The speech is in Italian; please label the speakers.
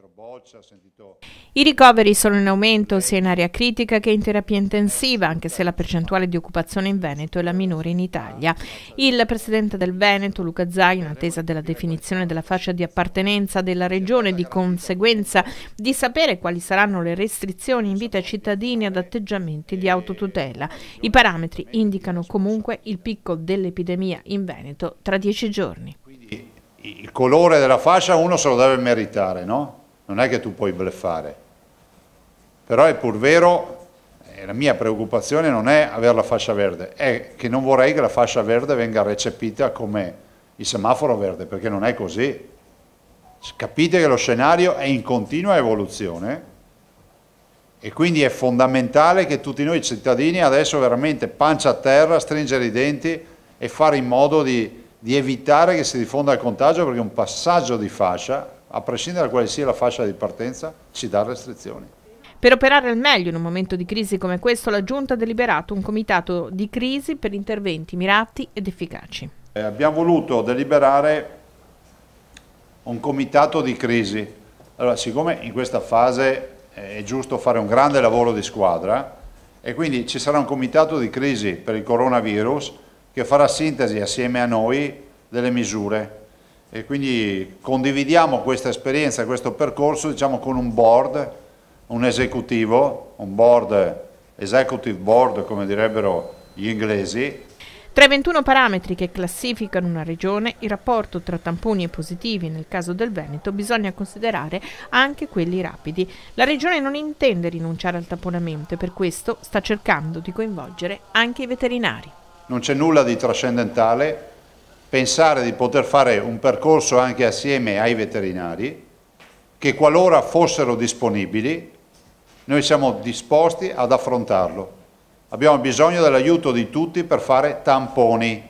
Speaker 1: ministro Boccia, ho sentito...
Speaker 2: I ricoveri sono in aumento sia in area critica che in terapia intensiva, anche se la percentuale di occupazione in Veneto è la minore in Italia. Il presidente del Veneto, Luca Zai, in attesa della definizione della fascia di appartenenza della regione, di conseguenza di sapere quali saranno le restrizioni, invita i cittadini ad atteggiamenti di autotutela. I parametri indicano comunque il picco dell'epidemia in Veneto tra dieci giorni. Quindi
Speaker 1: il colore della fascia uno se lo deve meritare, no? non è che tu puoi bleffare. Però è pur vero, eh, la mia preoccupazione non è avere la fascia verde, è che non vorrei che la fascia verde venga recepita come il semaforo verde, perché non è così. Capite che lo scenario è in continua evoluzione e quindi è fondamentale che tutti noi cittadini adesso veramente pancia a terra, stringere i denti e fare in modo di, di evitare che si diffonda il contagio perché un passaggio di fascia a prescindere da quale sia la fascia di partenza, ci dà restrizioni.
Speaker 2: Per operare al meglio in un momento di crisi come questo, la Giunta ha deliberato un comitato di crisi per interventi mirati ed efficaci.
Speaker 1: Eh, abbiamo voluto deliberare un comitato di crisi. Allora, siccome in questa fase eh, è giusto fare un grande lavoro di squadra e quindi ci sarà un comitato di crisi per il coronavirus che farà sintesi assieme a noi delle misure e quindi condividiamo questa esperienza, questo percorso diciamo, con un board, un esecutivo, un board, executive board come direbbero gli inglesi.
Speaker 2: Tra i 21 parametri che classificano una regione, il rapporto tra tamponi e positivi nel caso del Veneto bisogna considerare anche quelli rapidi. La regione non intende rinunciare al tamponamento e per questo sta cercando di coinvolgere anche i veterinari.
Speaker 1: Non c'è nulla di trascendentale, pensare di poter fare un percorso anche assieme ai veterinari, che qualora fossero disponibili, noi siamo disposti ad affrontarlo. Abbiamo bisogno dell'aiuto di tutti per fare tamponi